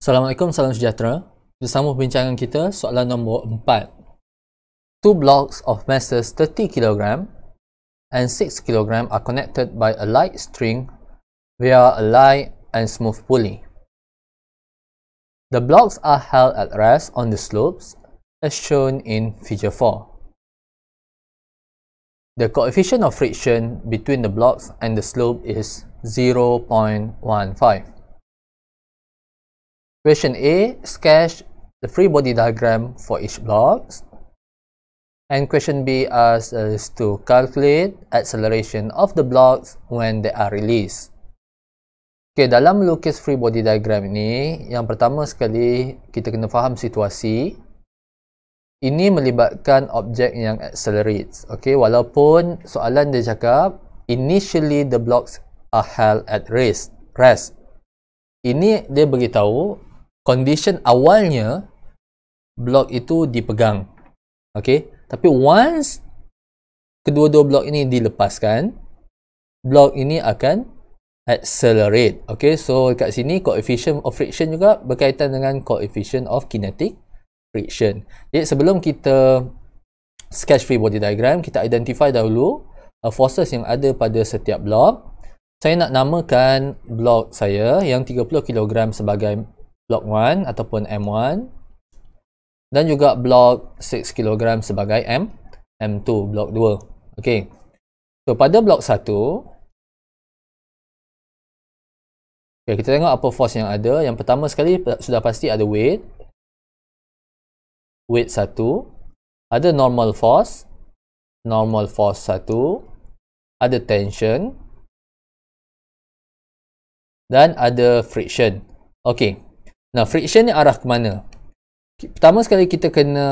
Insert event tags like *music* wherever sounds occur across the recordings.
Assalamualaikum, salam sejahtera. Bersama perbincangan kita, soalan nombor 4. Two blocks of masses 30 kg and 6 kg are connected by a light string via a light and smooth pulley. The blocks are held at rest on the slopes as shown in figure 4. The coefficient of friction between the blocks and the slope is 0.15. Question A, sketch the free body diagram for each block. And question B asks us to calculate acceleration of the blocks when they are released. Okay, dalam lukis free body diagram ini, yang pertama sekali kita kena faham situasi. Ini melibatkan objek yang accelerates. Okay, walaupun soalan dia cakap, initially the blocks are held at rest. rest. Ini dia beritahu condition awalnya blok itu dipegang okey tapi once kedua-dua blok ini dilepaskan blok ini akan accelerate okey so dekat sini coefficient of friction juga berkaitan dengan coefficient of kinetic friction jadi sebelum kita sketch free body diagram kita identify dahulu uh, forces yang ada pada setiap blok saya nak namakan blok saya yang 30 kg sebagai blok 1 ataupun M1 dan juga blok 6 kg sebagai M M2 blok 2. Okey. So pada blok 1 okay, kita tengok apa force yang ada. Yang pertama sekali sudah pasti ada weight. Weight 1, ada normal force, normal force 1, ada tension dan ada friction. Okey. Nah, friction ni arah ke mana? Pertama sekali kita kena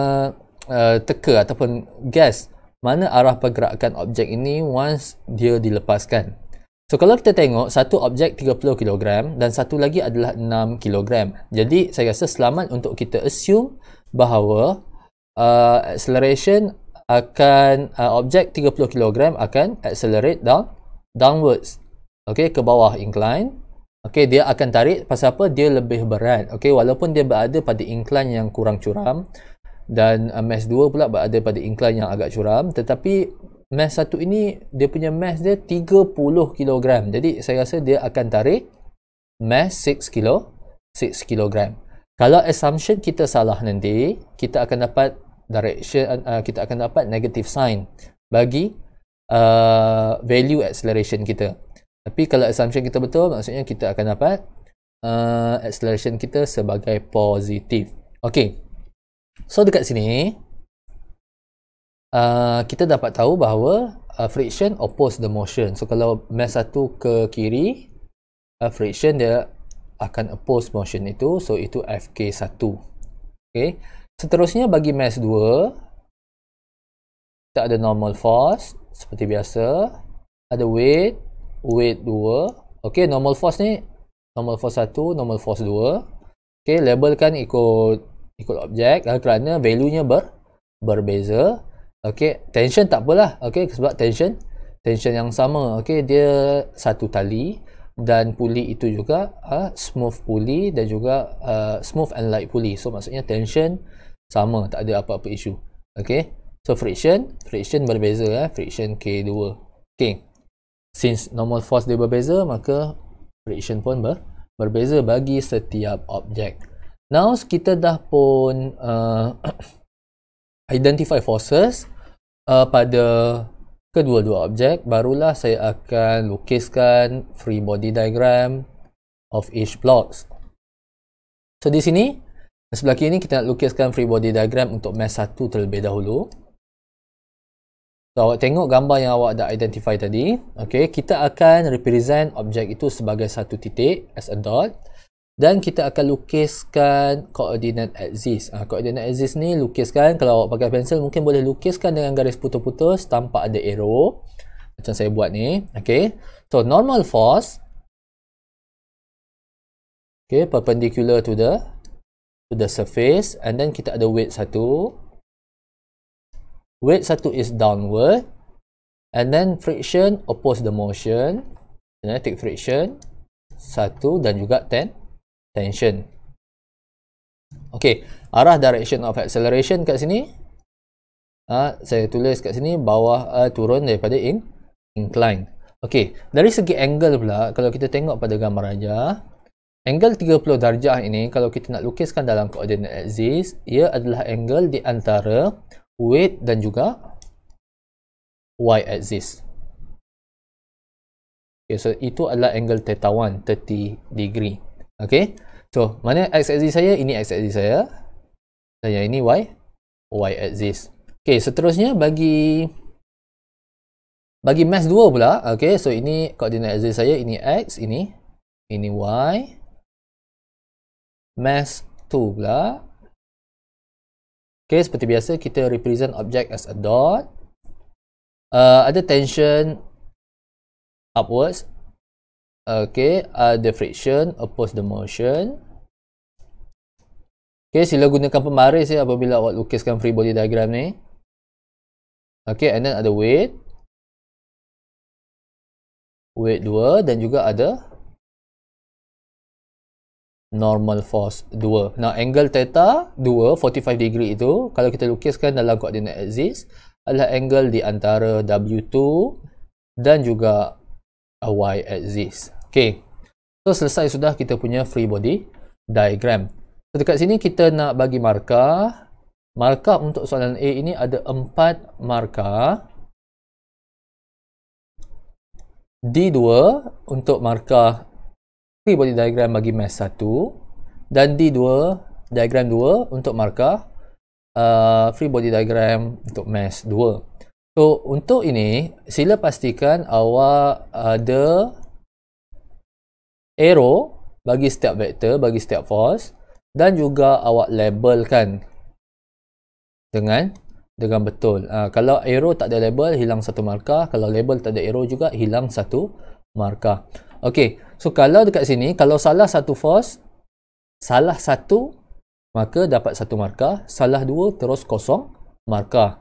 uh, teka ataupun guess mana arah pergerakan objek ini once dia dilepaskan. So kalau kita tengok satu objek 30 kg dan satu lagi adalah 6 kg. Jadi saya rasa selamat untuk kita assume bahawa uh, acceleration akan uh, objek 30 kg akan accelerate down, downwards. okay, ke bawah incline Okey, dia akan tarik pasal apa? Dia lebih berat. Okey, walaupun dia berada pada incline yang kurang curam dan uh, mass 2 pula berada pada incline yang agak curam, tetapi mass 1 ini dia punya mass dia 30 kg. Jadi saya rasa dia akan tarik mass 6 kilo, 6 kg. Kalau assumption kita salah nanti, kita akan dapat direction uh, kita akan dapat negative sign bagi uh, value acceleration kita. Tapi kalau assumption kita betul, maksudnya kita akan dapat uh, acceleration kita sebagai positif. Okay. So, dekat sini, uh, kita dapat tahu bahawa uh, friction oppose the motion. So, kalau mass satu ke kiri, uh, friction dia akan oppose motion itu. So, itu FK1. Okay. Seterusnya, bagi mass dua, kita ada normal force, seperti biasa. Ada weight, weight 2 ok normal force ni normal force 1 normal force 2 ok labelkan ikut ikut objek kerana value nya ber, berbeza ok tension tak takpelah ok sebab tension tension yang sama ok dia satu tali dan pulley itu juga uh, smooth pulley dan juga uh, smooth and light pulley so maksudnya tension sama tak ada apa-apa isu ok so friction friction berbeza eh? friction K2 ok since normal force dia berbeza maka friction pun ber, berbeza bagi setiap objek now kita dah pun uh, *clears throat* identify forces uh, pada kedua-dua objek barulah saya akan lukiskan free body diagram of each blocks so di sini sebelah kiri ni kita nak lukiskan free body diagram untuk mass 1 terlebih dahulu So, awak tengok gambar yang awak dah identify tadi. Okay, kita akan represent objek itu sebagai satu titik as a dot. Dan kita akan lukiskan koordinat axis. Koordinat ah, axis ni lukiskan kalau awak pakai pensel mungkin boleh lukiskan dengan garis putus-putus tanpa ada arrow. Macam saya buat ni. Okay. So normal force. Okay. Perpendicular to the to the surface. And then kita ada weight satu weight satu is downward and then friction oppose the motion kinetic friction satu dan juga ten tension ok arah direction of acceleration kat sini uh, saya tulis kat sini bawah uh, turun daripada in, incline ok dari segi angle pula kalau kita tengok pada gambar aja angle 30 darjah ini kalau kita nak lukiskan dalam koordinat axis ia adalah angle di antara weight dan juga y axis. Okay, so itu adalah angle theta 1 30 degree. Okay, so mana x axis saya? Ini x axis saya. Dan yang ini y y axis. Okay, seterusnya bagi bagi mass 2 pula, okay, so ini koordinat axis saya, ini x, ini ini y mass 2 pula Okay, seperti biasa kita represent object as a dot. Uh, ada tension upwards. Okay, ada friction oppose the motion. Okay, sila gunakan pembaris ya apabila awak lukiskan free body diagram ni. Okay, and then ada weight. Weight 2 dan juga ada normal force 2. Now angle theta 2 45 degree itu kalau kita lukiskan dalam koordinat axis adalah angle di antara W2 dan juga uh, Y axis. Okay. So selesai sudah kita punya free body diagram. So dekat sini kita nak bagi markah. Markah untuk soalan A ini ada 4 markah. D2 untuk markah free body diagram bagi mesh 1 dan D2 diagram 2 untuk markah uh, free body diagram untuk mesh 2 so untuk ini sila pastikan awak ada arrow bagi setiap vector bagi setiap force dan juga awak labelkan dengan dengan betul uh, kalau arrow tak ada label hilang satu markah kalau label tak ada arrow juga hilang satu markah Okey. So kalau dekat sini kalau salah satu false salah satu maka dapat satu markah, salah dua terus kosong markah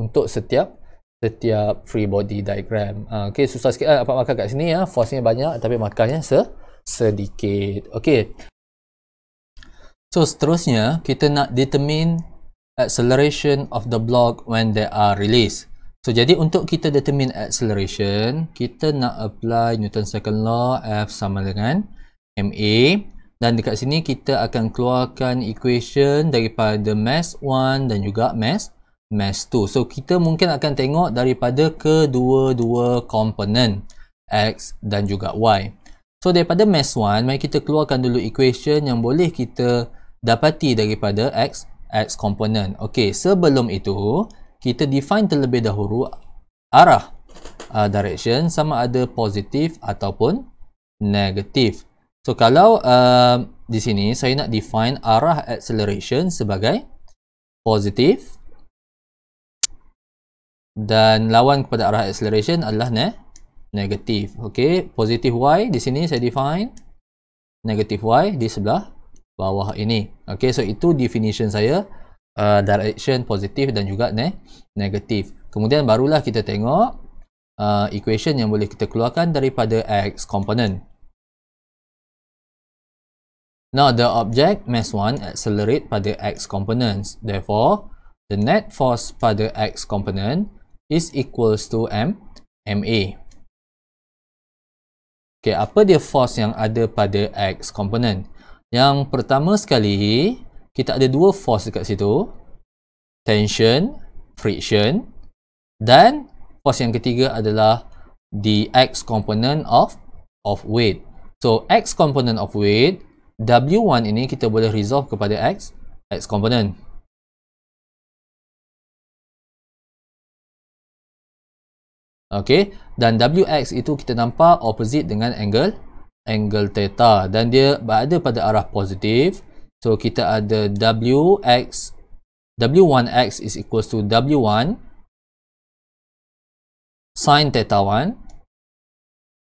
untuk setiap setiap free body diagram. Ha, ah, okay, susah sikit lah dapat markah kat sini ya. Ah, force nya banyak tapi markahnya se sedikit. Okey, So seterusnya kita nak determine acceleration of the block when they are released. So, jadi untuk kita determine acceleration, kita nak apply Newton's second law F sama dengan MA. Dan dekat sini kita akan keluarkan equation daripada mass 1 dan juga mass mass 2. So, kita mungkin akan tengok daripada kedua-dua komponen X dan juga Y. So, daripada mass 1, mari kita keluarkan dulu equation yang boleh kita dapati daripada X, X komponen. Okay, sebelum itu, kita define terlebih dahulu arah uh, direction sama ada positif ataupun negatif. So kalau uh, di sini saya nak define arah acceleration sebagai positif dan lawan kepada arah acceleration adalah ne negatif. Okey, positif y di sini saya define negatif y di sebelah bawah ini. Okey, so itu definition saya uh, direction positif dan juga ne negatif. Kemudian barulah kita tengok uh, equation yang boleh kita keluarkan daripada x component. Now the object mass 1 accelerate pada x components. Therefore, the net force pada x component is equals to m ma. Okay, apa dia force yang ada pada x component? Yang pertama sekali, kita ada dua force dekat situ tension friction dan force yang ketiga adalah the x component of of weight so x component of weight w1 ini kita boleh resolve kepada x x component Okay, dan WX itu kita nampak opposite dengan angle angle theta dan dia berada pada arah positif. So kita ada WX W1X is equals to W1 sin theta 1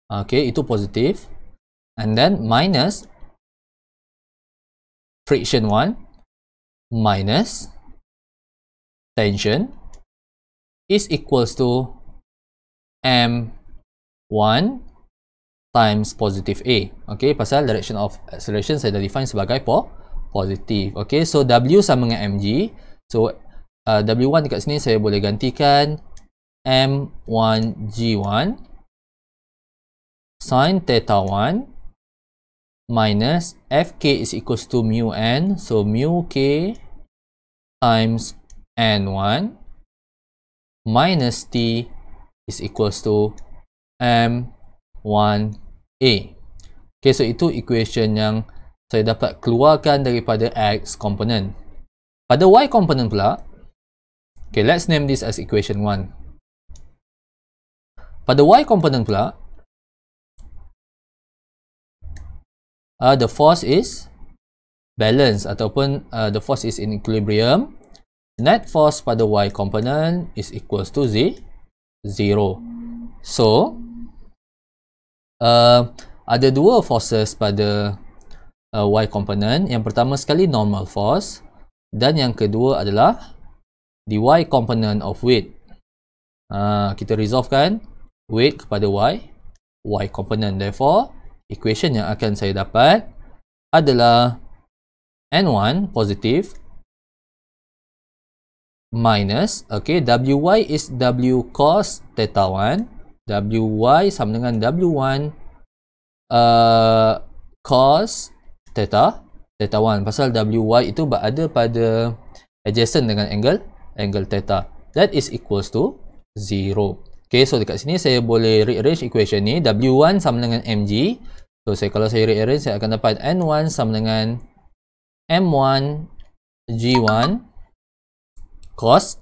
Okay, itu positif And then minus friction 1 minus tension is equals to M1 times positive A Okay, pasal direction of acceleration saya dah define sebagai positif positif okay so W sama dengan MG so uh, W1 dekat sini saya boleh gantikan M1G1 sin theta 1 minus FK is equals to mu N so mu K times N1 minus T is equals to M1A okay so itu equation yang saya dapat keluarkan daripada X component. Pada Y component pula, okay, let's name this as equation 1. Pada Y component pula, uh, the force is balance ataupun uh, the force is in equilibrium. Net force pada Y component is equals to Z, 0. So, uh, ada dua forces pada uh, Y component yang pertama sekali normal force dan yang kedua adalah the Y component of weight uh, kita resolvekan weight kepada Y Y component therefore equation yang akan saya dapat adalah N1 positive minus okay, WY is W cos theta 1 WY sama dengan W1 uh, cos theta theta 1 pasal WY itu berada pada adjacent dengan angle angle theta that is equals to 0 ok so dekat sini saya boleh rearrange equation ni W1 sama dengan MG so saya kalau saya rearrange saya akan dapat N1 sama dengan M1 G1 cos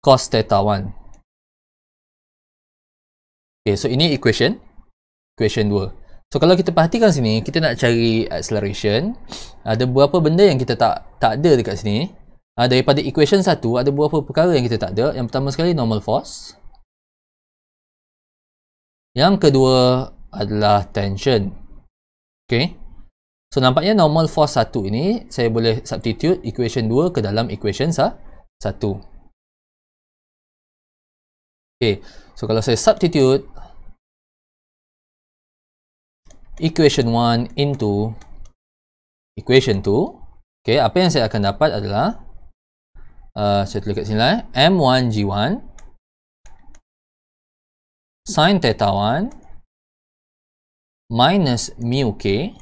cos theta 1 ok so ini equation Equation 2 So kalau kita perhatikan sini, kita nak cari acceleration. Ada beberapa benda yang kita tak tak ada dekat sini. Ah daripada equation 1 ada beberapa perkara yang kita tak ada. Yang pertama sekali normal force. Yang kedua adalah tension. Okay. So nampaknya normal force 1 ini saya boleh substitute equation 2 ke dalam equation 1. Okay. So kalau saya substitute equation 1 into equation 2 okay, apa yang saya akan dapat adalah uh, saya tulis kat sini lah eh. M1G1 sin theta 1 minus mu k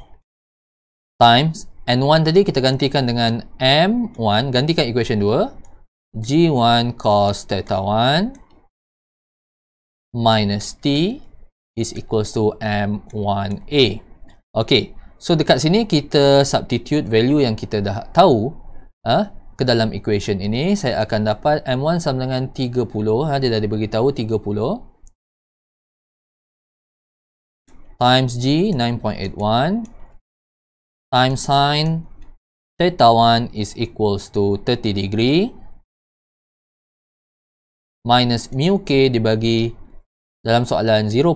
times N1 tadi kita gantikan dengan M1 gantikan equation 2 G1 cos theta 1 minus T is equals to M1A ok so dekat sini kita substitute value yang kita dah tahu uh, ke dalam equation ini saya akan dapat M1 sama dengan 30 uh, ha, dia dah diberitahu 30 times G 9.81 times sine theta 1 is equals to 30 degree minus mu k dibagi dalam soalan 0.15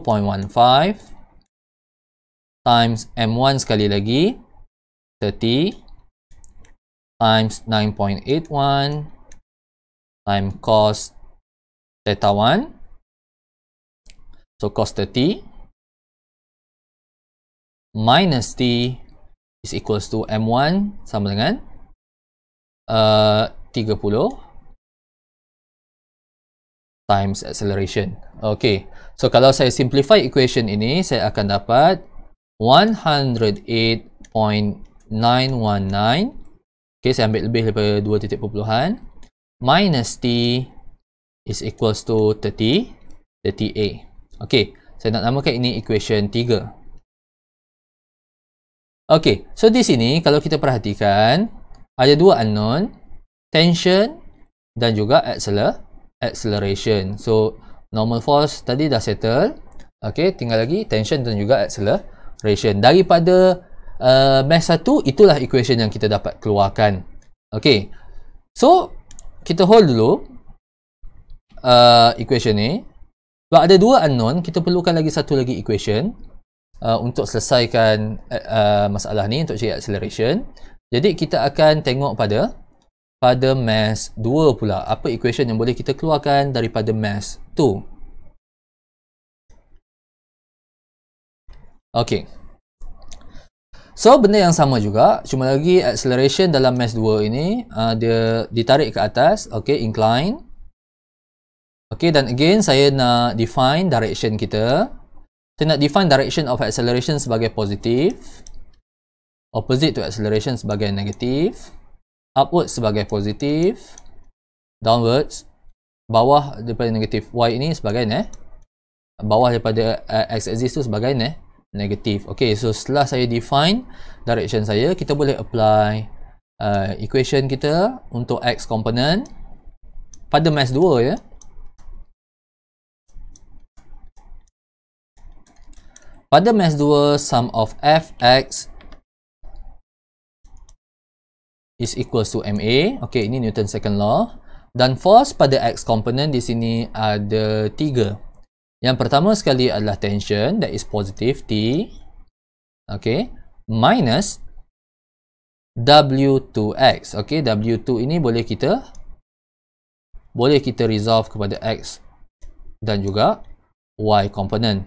times M1 sekali lagi 30 times 9.81 times cos theta 1 so cos 30 minus T is equals to M1 sama dengan uh, times acceleration. Okay, so kalau saya simplify equation ini, saya akan dapat 108.919. Okay, saya ambil lebih daripada dua titik perpuluhan. Minus T is equals to 30, 30 A. Okay, saya nak namakan ini equation 3. Okay, so di sini kalau kita perhatikan, ada dua unknown, tension dan juga acceleration acceleration so normal force tadi dah settle ok tinggal lagi tension dan juga acceleration daripada uh, mass satu itulah equation yang kita dapat keluarkan ok so kita hold dulu uh, equation ni sebab ada dua unknown kita perlukan lagi satu lagi equation uh, untuk selesaikan uh, masalah ni untuk cari acceleration jadi kita akan tengok pada pada mass 2 pula. Apa equation yang boleh kita keluarkan daripada mass 2? Okay. So, benda yang sama juga. Cuma lagi acceleration dalam mass 2 ini. Uh, dia ditarik ke atas. Okay, incline. Okay, dan again saya nak define direction kita. Saya nak define direction of acceleration sebagai positif. Opposite to acceleration sebagai negative. Upwards sebagai positif downwards bawah daripada negatif y ini sebagai ne bawah daripada eh, x axis tu sebagai ne negatif ok so setelah saya define direction saya kita boleh apply uh, equation kita untuk x component pada mass 2 ya pada mass 2 sum of fx is equal to ma. Okay, ini Newton second law. Dan force pada x component di sini ada tiga. Yang pertama sekali adalah tension that is positive T. Okay, minus W2X. Okay, W2 ini boleh kita boleh kita resolve kepada X dan juga Y component.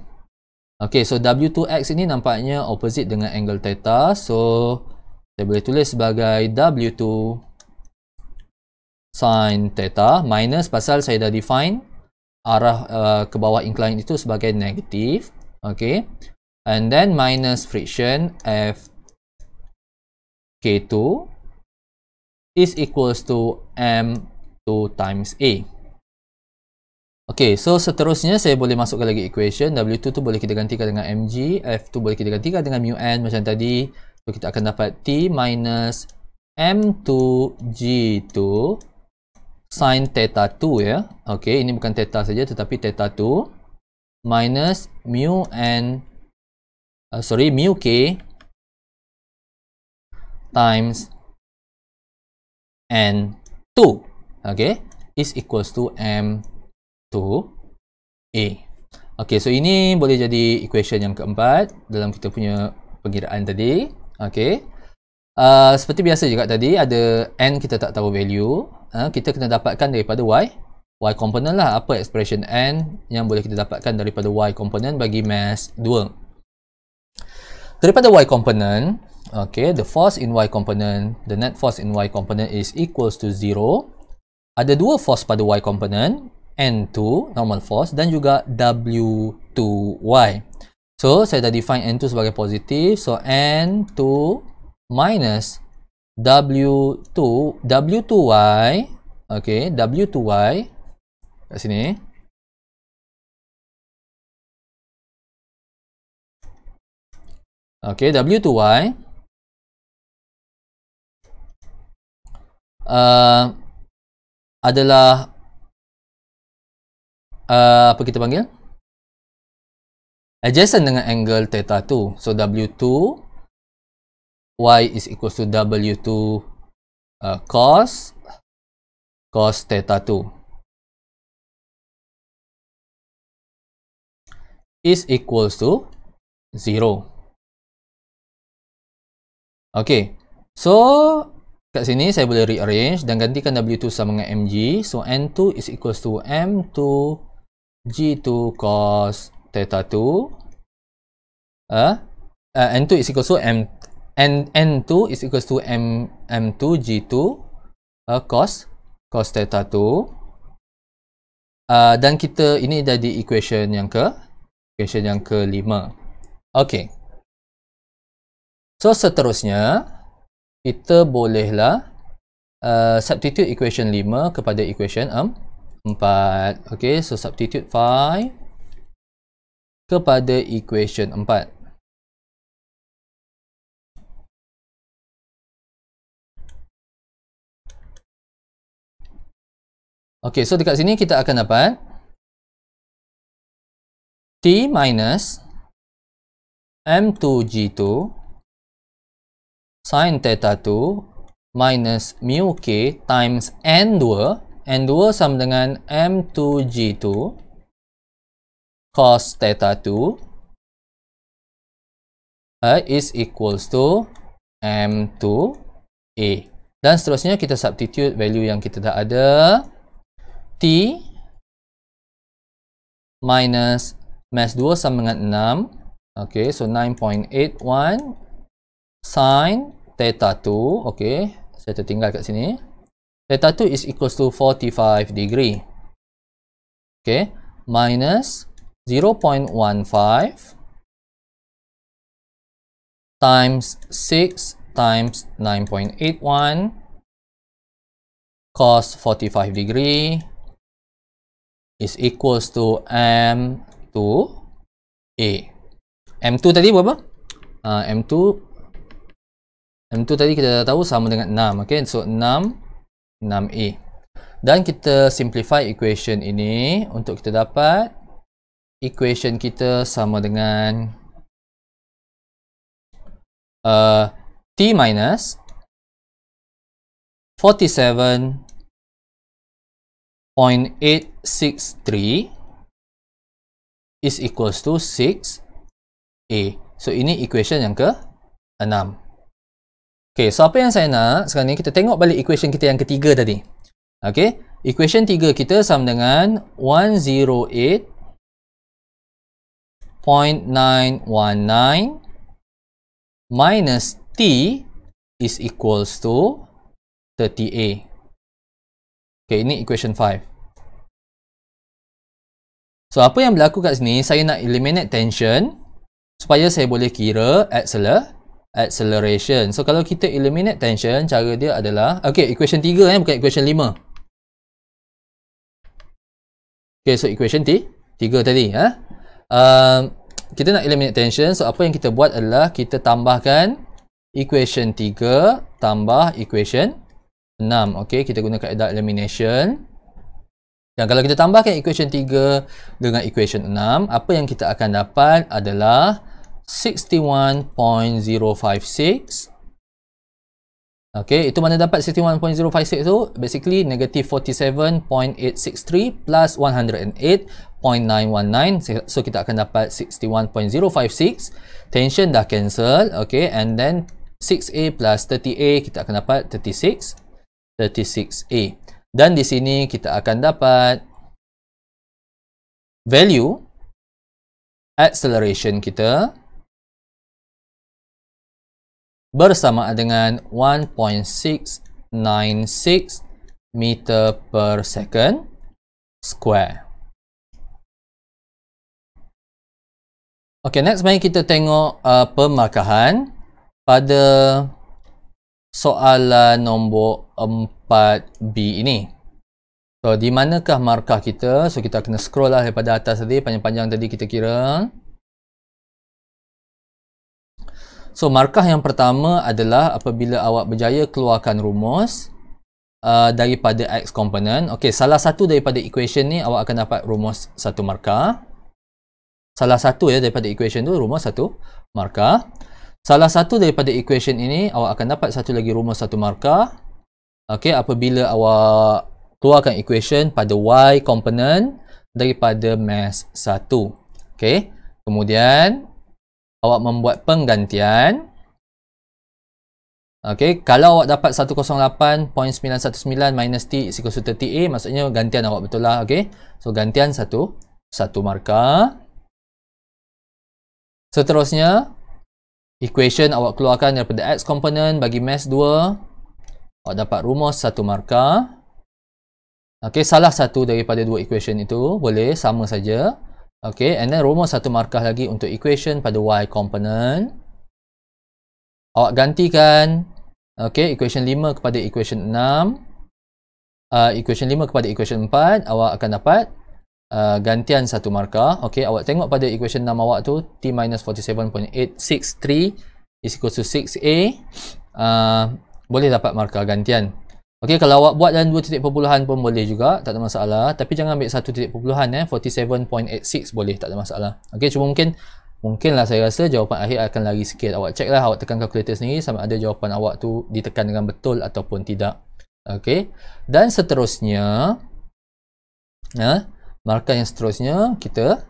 Okay, so W2X ini nampaknya opposite dengan angle theta. So, saya boleh tulis sebagai W2 sin theta minus pasal saya dah define arah uh, ke bawah incline itu sebagai negatif okay and then minus friction F K2 is equals to M2 times A Okay, so seterusnya saya boleh masukkan lagi equation W2 tu boleh kita gantikan dengan mg F2 boleh kita gantikan dengan mu n macam tadi So kita akan dapat T minus M2G2 sin theta 2 ya. Okey, ini bukan theta saja tetapi theta 2 minus mu n uh, sorry mu k times n 2. Okey, is equals to m 2 a. Okey, so ini boleh jadi equation yang keempat dalam kita punya pengiraan tadi. Okay. Uh, seperti biasa juga tadi, ada N kita tak tahu value. Uh, kita kena dapatkan daripada Y. Y component lah. Apa expression N yang boleh kita dapatkan daripada Y component bagi mass 2. Daripada Y component, okay, the force in Y component, the net force in Y component is equals to 0. Ada dua force pada Y component, N2, normal force, dan juga W2Y. So, saya dah define N2 sebagai positif. So, N2 minus W2, W2Y, okay, W2Y, kat sini, okay, W2Y, uh, adalah, uh, apa kita panggil? adjacent dengan angle theta 2 so W2 Y is equals to W2 uh, cos cos theta 2 is equals to zero. Okay, so kat sini saya boleh rearrange dan gantikan W2 sama dengan MG so N2 is equals to M2 G2 cos theta 2 uh, uh, n2 is equal to m n n2 is equal to m m2 g2 uh, cos cos theta 2 uh, ha, dan kita ini dah di equation yang ke equation yang ke 5 okey so seterusnya kita bolehlah uh, substitute equation 5 kepada equation um, Okay, so substitute 5 kepada equation 4. Okey, so dekat sini kita akan dapat T minus M2G2 sin theta 2 minus mu k times N2 N2 sama dengan M2G2 cos theta 2 uh, is equals to m2a dan seterusnya kita substitute value yang kita dah ada t minus mass 2 sama dengan 6 ok so 9.81 sin theta 2 ok saya tertinggal kat sini theta 2 is equals to 45 degree ok minus 9.81 0.15 times 6 times 9.81 cos 45 degree is equals to m2 a m2 tadi berapa uh, m2 m2 tadi kita dah tahu sama dengan 6 okey so 6 6a dan kita simplify equation ini untuk kita dapat 0.15 equation kita sama dengan uh, T minus 47.863 is equals to 6A. So, ini equation yang ke-6. Okay, so apa yang saya nak sekarang ni, kita tengok balik equation kita yang ketiga tadi. Okay, equation tiga kita sama dengan 108. 0.919 minus t is equals to 30a. Okay, ini equation 5. So, apa yang berlaku kat sini, saya nak eliminate tension supaya saya boleh kira acceleration. So, kalau kita eliminate tension, cara dia adalah, okay, equation 3 eh, bukan equation 5. Okay, so equation T, 3 tadi. Eh? Um, kita nak eliminate tension so apa yang kita buat adalah kita tambahkan equation 3 tambah equation 6 ok kita guna kaedah elimination dan kalau kita tambahkan equation 3 dengan equation 6 apa yang kita akan dapat adalah Okay, itu mana dapat 61.056 tu? Basically, negative 47.863 plus 108.919. So, kita akan dapat 61.056. Tension dah cancel. Okay, and then 6A plus 30A, kita akan dapat 36. 36A. Dan di sini, kita akan dapat value acceleration kita bersama dengan 1.696 meter per second square. Okay, next mari kita tengok uh, pemarkahan pada soalan nombor 4B ini. So, di manakah markah kita? So, kita kena scroll lah daripada atas tadi, panjang-panjang tadi kita kira. So markah yang pertama adalah apabila awak berjaya keluarkan rumus uh, daripada x component. Okey, salah satu daripada equation ni awak akan dapat rumus satu markah. Salah satu ya daripada equation tu rumus satu markah. Salah satu daripada equation ini awak akan dapat satu lagi rumus satu markah. Okey, apabila awak keluarkan equation pada y component daripada mass satu. Okey. Kemudian awak membuat penggantian Okey, kalau awak dapat 108.919 minus T is equal to 30A, maksudnya gantian awak betul lah. Okey, so gantian satu, satu markah. Seterusnya, equation awak keluarkan daripada X component bagi mass 2, awak dapat rumus satu markah. Okey, salah satu daripada dua equation itu boleh sama saja. Okay, and then rumus satu markah lagi untuk equation pada y component. Awak gantikan okay, equation 5 kepada equation 6. Uh, ah, equation 5 kepada equation 4, awak akan dapat uh, gantian satu markah. Okay, awak tengok pada equation 6 awak tu, t minus 47.863 is equal to 6a. Uh, ah, boleh dapat markah gantian. Okey kalau awak buat dalam 2 titik perpuluhan pun boleh juga tak ada masalah tapi jangan ambil satu titik perpuluhan eh 47.86 boleh tak ada masalah. Okey cuma mungkin mungkinlah saya rasa jawapan akhir akan lari sikit. Awak ceklah, awak tekan kalkulator sendiri sama ada jawapan awak tu ditekan dengan betul ataupun tidak. Okey. Dan seterusnya nah ya, markah yang seterusnya kita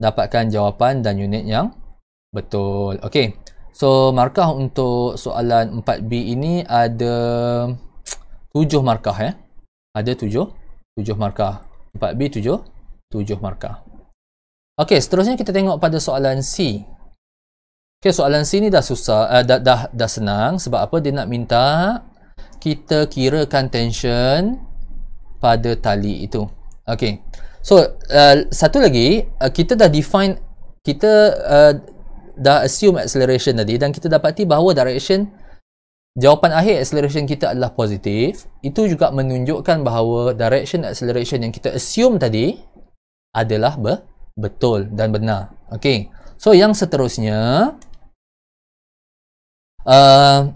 dapatkan jawapan dan unit yang betul. Okey. So markah untuk soalan 4B ini ada tujuh markah ya. Ada tujuh, tujuh markah. 4B tujuh, tujuh markah. Okey, seterusnya kita tengok pada soalan C. Okey, soalan C ni dah susah, uh, dah, dah, dah senang sebab apa dia nak minta kita kirakan tension pada tali itu. Okey. So, uh, satu lagi, uh, kita dah define, kita uh, dah assume acceleration tadi dan kita dapati bahawa direction Jawapan akhir acceleration kita adalah positif. Itu juga menunjukkan bahawa direction acceleration yang kita assume tadi adalah be betul dan benar. Okay. So, yang seterusnya. Uh,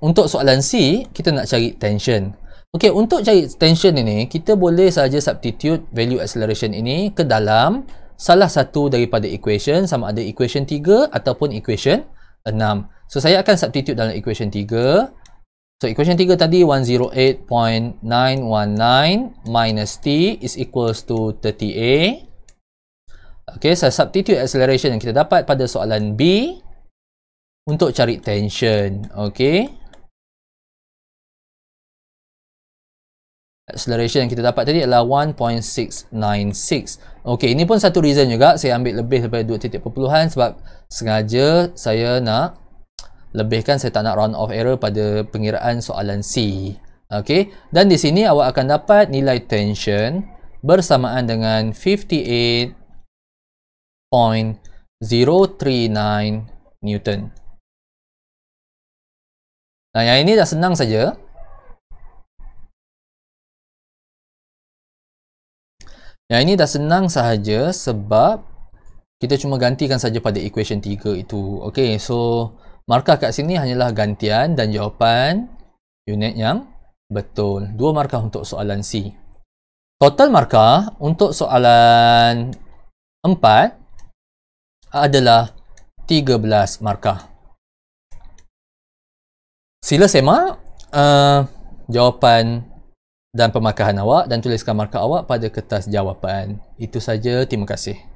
untuk soalan C, kita nak cari tension. Okay, untuk cari tension ini, kita boleh saja substitute value acceleration ini ke dalam salah satu daripada equation sama ada equation 3 ataupun equation 6. So saya akan substitute dalam equation 3. So equation 3 tadi 108.919 minus t is equals to 30a. Okay, saya so substitute acceleration yang kita dapat pada soalan B untuk cari tension. Okay. Acceleration yang kita dapat tadi adalah 1.696. Okay, ini pun satu reason juga saya ambil lebih daripada 2 titik perpuluhan sebab sengaja saya nak lebihkan saya tak nak round off error pada pengiraan soalan C okay? dan di sini awak akan dapat nilai tension bersamaan dengan 58.039 Newton nah yang ini dah senang saja yang ini dah senang sahaja sebab kita cuma gantikan saja pada equation 3 itu okay, so markah kat sini hanyalah gantian dan jawapan unit yang betul. Dua markah untuk soalan C. Total markah untuk soalan 4 adalah 13 markah. Sila semak uh, jawapan dan pemakaian awak dan tuliskan markah awak pada kertas jawapan. Itu saja. Terima kasih.